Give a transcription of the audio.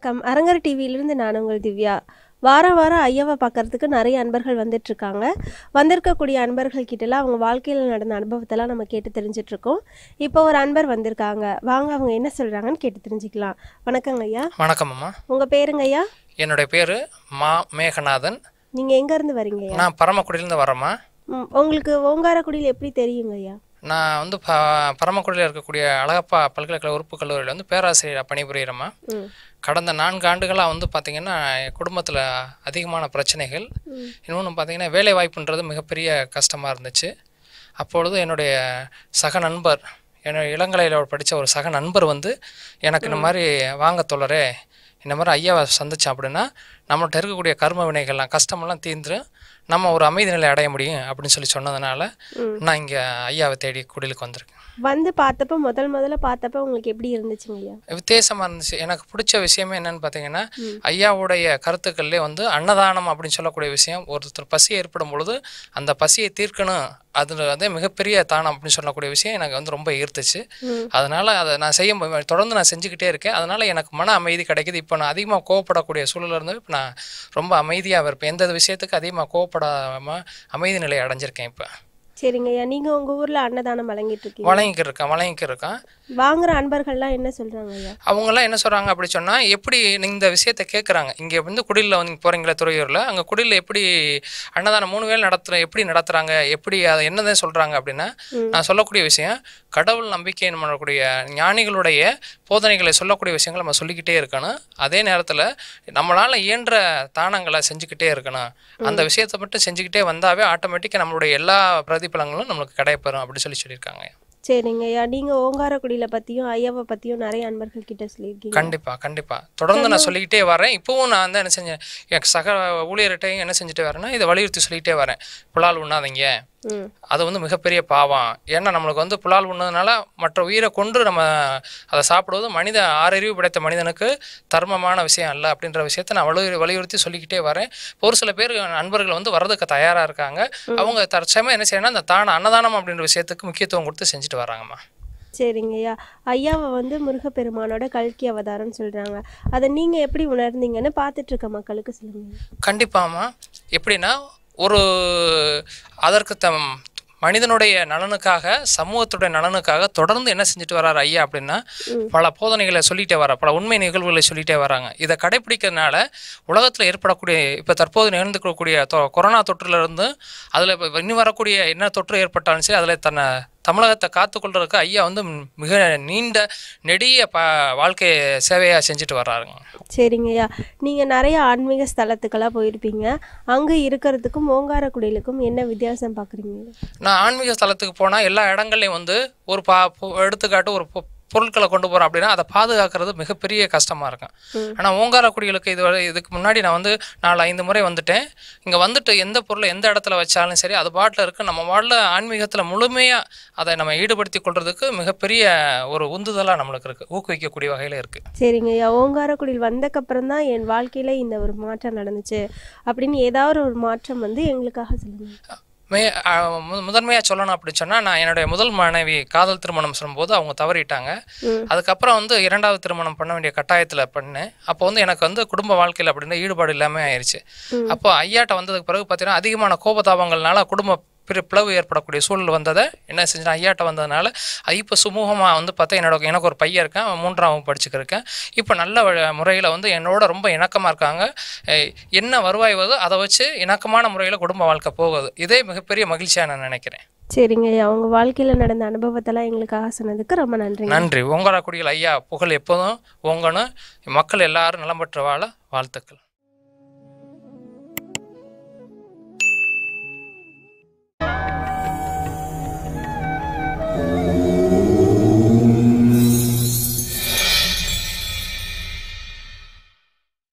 வணக்கம் அரங்கர் டிவியிலிருந்து நான் உங்கள் திவ்யா வாரம் வாரம் ஐயாவை பார்க்குறதுக்கு நிறைய அன்பர்கள் வந்துட்டுருக்காங்க வந்திருக்கக்கூடிய அன்பர்கள் கிட்டலாம் அவங்க வாழ்க்கையில் நடந்த அனுபவத்தெல்லாம் நம்ம கேட்டு தெரிஞ்சிட்ருக்கோம் இப்போ ஒரு அன்பர் வந்திருக்காங்க வாங்க அவங்க என்ன சொல்கிறாங்கன்னு கேட்டு தெரிஞ்சுக்கலாம் வணக்கங்க ஐயா வணக்கம் அம்மா உங்கள் பேருங்க ஐயா என்னுடைய பேர் மா மேகநாதன் நீங்கள் எங்கேருந்து வரீங்க நான் பரமக்குடியிலேருந்து வரேம்மா உங்களுக்கு ஓங்காரக்குடியில் எப்படி தெரியுங்க ஐயா நான் வந்து ப பரமக்குடியில் இருக்கக்கூடிய அழகப்பா பல்கலைக்கழக உறுப்பு கல்லூரியில் வந்து பேராசிரியர் பணிபுரிகிறோமா கடந்த நான்கு ஆண்டுகளாக வந்து பார்த்திங்கன்னா குடும்பத்தில் அதிகமான பிரச்சனைகள் இன்னொன்று பார்த்திங்கன்னா வேலை வாய்ப்புன்றது மிகப்பெரிய கஷ்டமாக இருந்துச்சு அப்பொழுது என்னுடைய சக நண்பர் என்னோடய இளங்கலையில் படித்த ஒரு சக நண்பர் வந்து எனக்கு இந்த மாதிரி வாங்க தொடரே இந்த மாதிரி ஐயாவை சந்தித்தேன் அப்படின்னா நம்மள்கிட்ட இருக்கக்கூடிய கர்ம வினைகள்லாம் கஷ்டமெல்லாம் தீர்ந்துடும் நம்ம ஒரு அமைதி நிலை அடைய முடியும் அப்படின்னு சொல்லி சொன்னதுனால நான் இங்கே ஐயாவை தேடி குடிலுக்கு வந்திருக்கேன் வந்து பார்த்தப்ப முதல் முதல்ல பார்த்தப்ப உங்களுக்கு எப்படி இருந்துச்சுங்க ஐயா வித்தியாசமாக இருந்துச்சு எனக்கு பிடிச்ச விஷயமே என்னன்னு பார்த்தீங்கன்னா ஐயாவுடைய கருத்துக்கள்லேயே வந்து அன்னதானம் அப்படின்னு சொல்லக்கூடிய விஷயம் ஒருத்தர் பசி ஏற்படும் பொழுது அந்த பசியை தீர்க்கணும் அது வந்து மிகப்பெரிய தானம் அப்படின்னு சொல்லக்கூடிய விஷயம் எனக்கு வந்து ரொம்ப ஈர்த்துச்சு அதனால அதை நான் செய்யும் தொடர்ந்து நான் செஞ்சுக்கிட்டே இருக்கேன் அதனால எனக்கு மன அமைதி கிடைக்குது இப்போ நான் அதிகமாக கோவப்படக்கூடிய சூழல இருந்து இப்போ நான் ரொம்ப அமைதியாக இருப்பேன் எந்த விஷயத்துக்கு அதிகமாக கோவப்படாமல் அமைதி நிலையை அடைஞ்சிருக்கேன் இப்போ சரிங்கய்யா நீங்க உங்க ஊர்ல அன்னதானம் வழங்கிட்டு இருக்கீங்க வழங்கிக்கிட்டு இருக்கேன் வழங்கிக்கிட்டு இருக்கேன் வாங்குற அன்பர்கள்லாம் என்ன சொல்றாங்க ஐயா அவங்கெல்லாம் என்ன சொல்றாங்க அப்படி சொன்னா எப்படி இந்த விஷயத்த கேக்குறாங்க இங்க வந்து குடிலில் வந்து போறீங்களா துறையூர்ல அங்க குடிலில் எப்படி அன்னதானம் மூணு வேலை நடத்துற எப்படி நடத்துறாங்க எப்படி அதை என்னதான் சொல்றாங்க அப்படின்னா நான் சொல்லக்கூடிய விஷயம் கடவுள் நம்பிக்கை பண்ணக்கூடிய ஞானிகளுடைய போதனைகளை சொல்லக்கூடிய விஷயங்களை நம்ம சொல்லிக்கிட்டே இருக்கணும் அதே நேரத்துல நம்மளால இயன்ற தானங்களை செஞ்சுக்கிட்டே இருக்கணும் அந்த விஷயத்தை மட்டும் செஞ்சுக்கிட்டே வந்தாவே ஆட்டோமேட்டிக்காக நம்மளுடைய எல்லா பிரதி பாதி பழங்களும் நம்மளுக்கு கிடைப்பெறும் அப்படின்னு சொல்லி சொல்லியிருக்காங்க சரிங்க ஐயா நீங்க ஓங்காரக்குடியில பத்தியும் ஐயாவை பத்தியும் நிறைய அன்பர்கள் கிட்ட சொல்லியிருக்கீங்க கண்டிப்பா கண்டிப்பா தொடர்ந்து நான் சொல்லிக்கிட்டே வரேன் இப்பவும் நான் வந்து என்ன செஞ்சேன் என் சக ஊழியர்கிட்டையும் என்ன செஞ்சுட்டு வரேன்னா இதை வலியுறுத்தி சொல்லிக்கிட்டே வரேன் புலால் உண்ணாதீங்க அது வந்து மிகப்பெரிய பாவம் ஏன்னா நம்மளுக்கு வந்து புலால் உண்ணதுனால மற்ற உயிரை கொன்று நம்ம அதை சாப்பிடுவது மனித ஆறறிவு படைத்த மனிதனுக்கு தர்மமான விஷயம் அல்ல அப்படின்ற விஷயத்த நான் வலு வலியுறுத்தி சொல்லிக்கிட்டே வரேன் ஒரு சில பேர் நண்பர்கள் வந்து வர்றதுக்கு தயாராக இருக்காங்க அவங்க தற்சமயம் என்ன செய்யணும்னா அந்த தான அன்னதானம் அப்படின்ற விஷயத்துக்கு முக்கியத்துவம் கொடுத்து செஞ்சுட்டு வராங்கம்மா சரிங்க ஐயா ஐயாவை வந்து முருகப்பெருமானோட கல்கி அவதாரம் சொல்கிறாங்க அதை நீங்கள் எப்படி உணர்ந்தீங்கன்னு பார்த்துட்ருக்க மக்களுக்கு சொல்லுங்க கண்டிப்பாம்மா எப்படின்னா ஒரு அதற்கு தம் மனிதனுடைய நலனுக்காக சமூகத்துடைய நலனுக்காக தொடர்ந்து என்ன செஞ்சுட்டு வர்றாரு ஐயா அப்படின்னா பல போதனைகளை சொல்லிகிட்டே வர பல உண்மை நிகழ்வுகளை சொல்லிகிட்டே வராங்க இதை கடைபிடிக்கிறதுனால உலகத்தில் ஏற்படக்கூடிய இப்போ தற்போது நிகழ்ந்துக்கக்கூடிய கொரோனா தொற்றுலேருந்து அதில் இன்னும் வரக்கூடிய என்ன தொற்று ஏற்பட்டாலும் சரி அதில் தன்னை தமிழகத்தை காத்துக்கொள்றதுக்கு ஐயா வந்து மிக நீண்ட நெடிய ப வாழ்க்கை சேவையாக செஞ்சுட்டு வர்றாருங்க சரிங்க ஐயா நீங்கள் நிறைய ஆன்மீக ஸ்தலத்துக்கெல்லாம் போயிருப்பீங்க அங்கே இருக்கிறதுக்கும் ஓங்காரக்குடியிலுக்கும் என்ன வித்தியாசம் பார்க்குறீங்க நான் ஆன்மீக ஸ்தலத்துக்கு போனால் எல்லா இடங்கள்லையும் வந்து ஒரு பா எடுத்துக்காட்டு ஒரு பொருட்களை கொண்டு போகிறோம் அப்படின்னா அதை பாதுகாக்கிறது மிகப்பெரிய கஷ்டமாக இருக்கும் ஆனால் ஓங்கார குடிகளுக்கு இது இதுக்கு முன்னாடி நான் வந்து நாலு ஐந்து முறை வந்துட்டேன் இங்கே வந்துட்டு எந்த பொருளை எந்த இடத்துல வச்சாலும் சரி அது பாட்டில் இருக்குது நம்ம வாட்டில் ஆன்மீகத்தில் முழுமையாக அதை நம்ம ஈடுபடுத்தி கொள்றதுக்கு மிகப்பெரிய ஒரு உந்துதலாக நம்மளுக்கு இருக்குது ஊக்குவிக்கக்கூடிய வகையில் இருக்குது சரிங்க ஓங்கார குடியில் வந்தக்கப்புறம் தான் என் வாழ்க்கையில் இந்த ஒரு மாற்றம் நடந்துச்சு அப்படின்னு ஏதாவது ஒரு மாற்றம் வந்து எங்களுக்காக சொல்லுங்கள் மே சொல்லணும் அப்படி சொன்னா நான் என்னுடைய முதல் மனைவி காதல் திருமணம் சொல்லும்போது அவங்க தவறிட்டாங்க அதுக்கப்புறம் வந்து இரண்டாவது திருமணம் பண்ண வேண்டிய கட்டாயத்துல பண்ணேன் அப்போ வந்து எனக்கு வந்து குடும்ப வாழ்க்கையில் அப்படின்னு ஈடுபாடு இல்லாமல் ஆயிடுச்சு அப்போ ஐயாட்ட வந்ததுக்கு பிறகு பாத்தீங்கன்னா அதிகமான கோபதாபங்கள்னால குடும்ப பெரிய பிளவு ஏற்படக்கூடிய சூழல் வந்ததை என்ன செஞ்சேன் ஐயாட்ட வந்ததுனால அது இப்போ சுமூகமாக வந்து பார்த்தா என்னோட எனக்கு ஒரு பையன் இருக்கேன் அவன் மூன்றாம் படிச்சுக்க இப்போ நல்ல முறையில் வந்து என்னோட ரொம்ப இணக்கமாக இருக்காங்க என்ன வருவாய் வருதோ அதை வச்சு இணக்கமான முறையில் குடும்ப வாழ்க்கை போகுது இதே மிகப்பெரிய மகிழ்ச்சியாக நான் நினைக்கிறேன் சரிங்க ஐயா உங்கள் வாழ்க்கையில் நடந்த அனுபவத்தெல்லாம் எங்களுக்காக சொன்னதுக்கு ரொம்ப நன்றி நன்றி உங்களா குடிகள் ஐயா புகழ் எப்போதும் உங்கன்னு மக்கள் எல்லாரும் நலம் பெற்ற வாழ வாழ்த்துக்கள்